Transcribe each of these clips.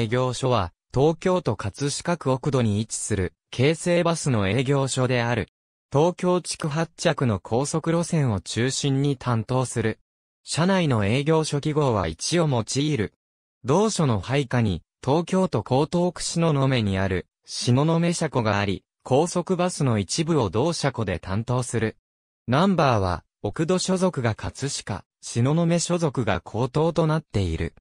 営業所は、東京都葛飾区奥戸に位置する、京成バスの営業所である。東京地区発着の高速路線を中心に担当する。社内の営業所記号は1を用いる。同書の配下に、東京都江東区篠の目にある、篠の目車庫があり、高速バスの一部を同車庫で担当する。ナンバーは、奥戸所属が葛飾、篠の目所属が高等となっている。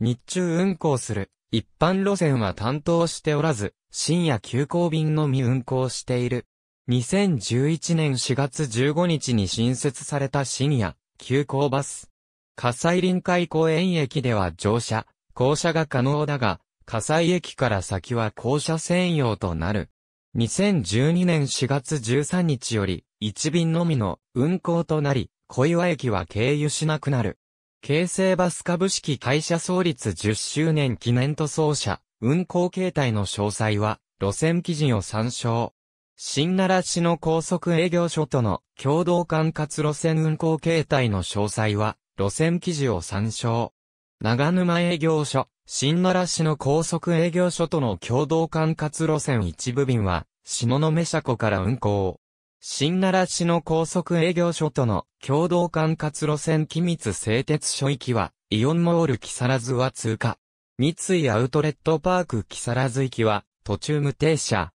日中運行する一般路線は担当しておらず、深夜急行便のみ運行している。2011年4月15日に新設された深夜、急行バス。火災臨海公園駅では乗車、降車が可能だが、火災駅から先は降車専用となる。2012年4月13日より、1便のみの運行となり、小岩駅は経由しなくなる。京成バス株式会社創立10周年記念塗装車、運行形態の詳細は、路線記事を参照。新奈良市の高速営業所との共同管轄路線運行形態の詳細は、路線記事を参照。長沼営業所、新奈良市の高速営業所との共同管轄路線一部便は、下野目車庫から運行。新奈良市の高速営業所との共同管轄路線機密製鉄所行きは、イオンモール木更津は通過。三井アウトレットパーク木更津行きは、途中無停車。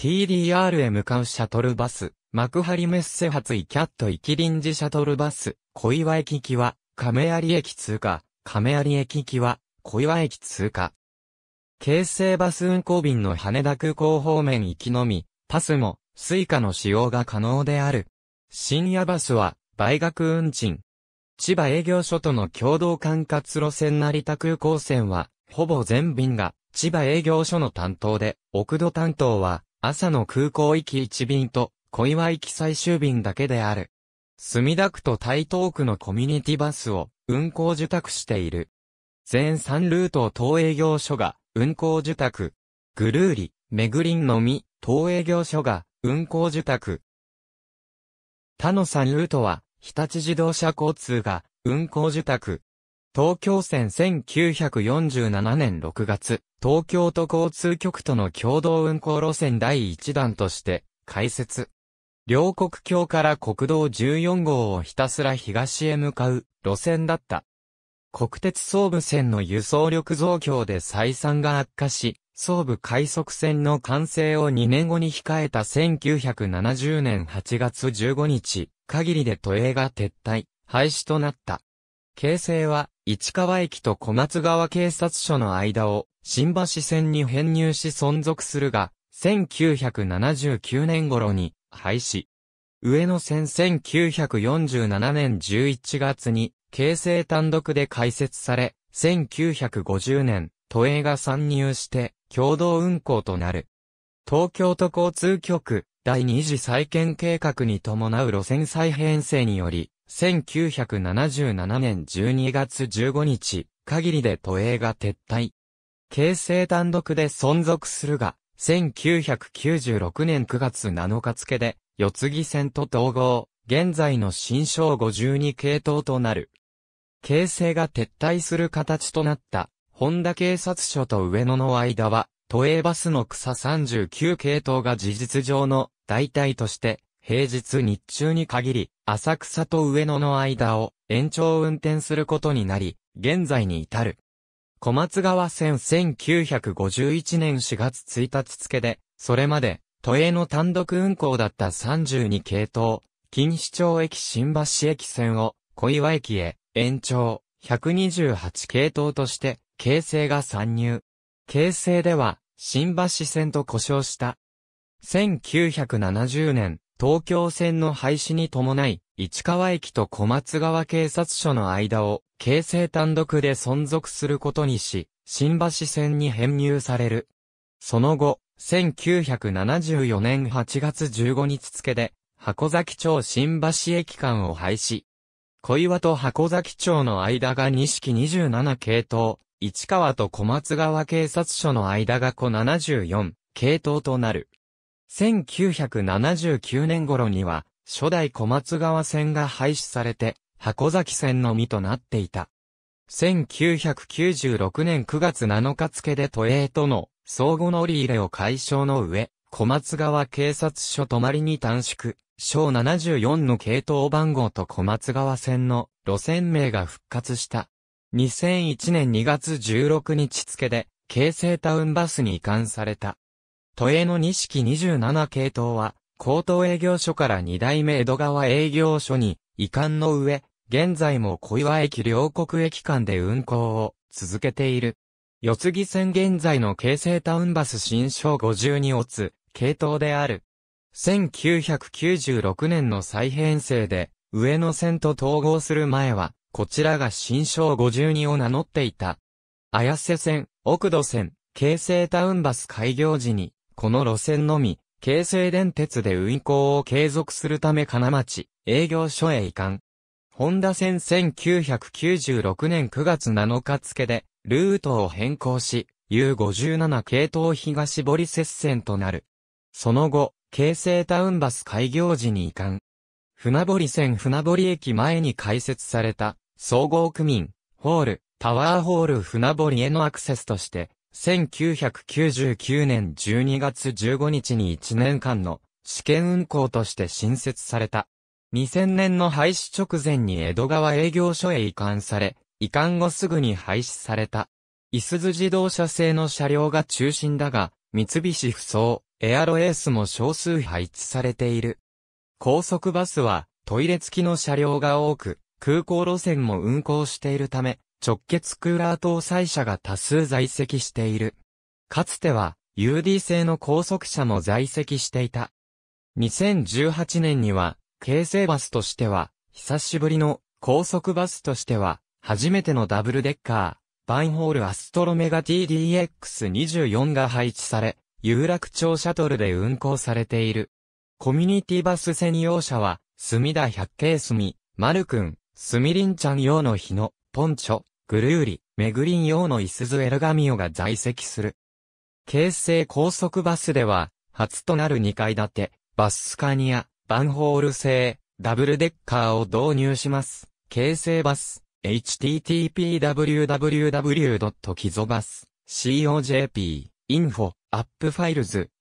TDR へ向かうシャトルバス、幕張メッセ発イキャット行臨時シャトルバス、小岩駅行きは、亀有駅通過、亀有駅行きは、小岩駅通過。京成バス運行便の羽田空港方面行きのみ、パスも、スイカの使用が可能である。深夜バスは、倍額運賃。千葉営業所との共同管轄路線成田空港線は、ほぼ全便が、千葉営業所の担当で、奥戸担当は、朝の空港行き1便と、小岩行き最終便だけである。墨田区と台東区のコミュニティバスを、運行受託している。全3ルートを当営業所が、運行受託。ぐるーり、めぐりんのみ、当営業所が、運行受託。他の3ルートは、日立自動車交通が運行受託。東京線1947年6月、東京都交通局との共同運行路線第1弾として開設。両国橋から国道14号をひたすら東へ向かう路線だった。国鉄総武線の輸送力増強で採算が悪化し、総武快速線の完成を2年後に控えた1970年8月15日、限りで都営が撤退、廃止となった。京成は、市川駅と小松川警察署の間を、新橋線に編入し存続するが、1979年頃に、廃止。上野線1947年11月に、京成単独で開設され、1950年、都営が参入して、共同運行となる。東京都交通局第二次再建計画に伴う路線再編成により、1977年12月15日、限りで都営が撤退。京成単独で存続するが、1996年9月7日付で、四つ木線と統合、現在の新章52系統となる。京成が撤退する形となった本田警察署と上野の間は、都営バスの草39系統が事実上の代替として、平日日中に限り、浅草と上野の間を延長運転することになり、現在に至る。小松川線1951年4月1日付で、それまで、都営の単独運行だった32系統、錦糸町駅新橋駅線を小岩駅へ延長128系統として京成が参入。京成では、新橋線と故障した。1970年、東京線の廃止に伴い、市川駅と小松川警察署の間を、京成単独で存続することにし、新橋線に編入される。その後、1974年8月15日付で、箱崎町新橋駅間を廃止。小岩と箱崎町の間が2式27系統、市川と小松川警察署の間が子74、系統となる。1979年頃には、初代小松川線が廃止されて、箱崎線のみとなっていた。1996年9月7日付で都営との相互乗り入れを解消の上、小松川警察署泊まりに短縮、小74の系統番号と小松川線の路線名が復活した。2001年2月16日付で、京成タウンバスに移管された。都営の式27系統は、高等営業所から2代目江戸川営業所に移管の上、現在も小岩駅両国駅間で運行を続けている。四つ木線現在の京成タウンバス新章52オツ、系統である。1996年の再編成で、上野線と統合する前は、こちらが新章52を名乗っていた。綾瀬線、奥戸線、京成タウンバス開業時に、この路線のみ、京成電鉄で運行を継続するため金町、営業所へ移管。本田線1996年9月7日付で、ルートを変更し、U57 系統東堀接線となる。その後、京成タウンバス開業時に移管。船堀線船堀駅前に開設された総合区民、ホール、タワーホール船堀へのアクセスとして、1999年12月15日に1年間の試験運行として新設された。2000年の廃止直前に江戸川営業所へ移管され、移管後すぐに廃止された。いすゞ自動車製の車両が中心だが、三菱不走、エアロエースも少数配置されている。高速バスはトイレ付きの車両が多く、空港路線も運行しているため、直結クーラー搭載車が多数在籍している。かつては、UD 製の高速車も在籍していた。2018年には、京成バスとしては、久しぶりの高速バスとしては、初めてのダブルデッカー、バインホールアストロメガ TDX24 が配置され、有楽町シャトルで運行されている。コミュニティバス専用車は、墨田百景墨、丸くん、スミリンちゃん用の日野、ポンチョ、グルーリ、メグリン用のイスズエルガミオが在籍する。京成高速バスでは、初となる2階建て、バススカニア、バンホール製、ダブルデッカーを導入します。京成バス、http://www.kizobus.cojp、info、アップファイルズ、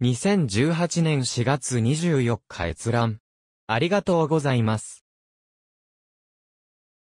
2018年4月24日閲覧。ありがとうございます。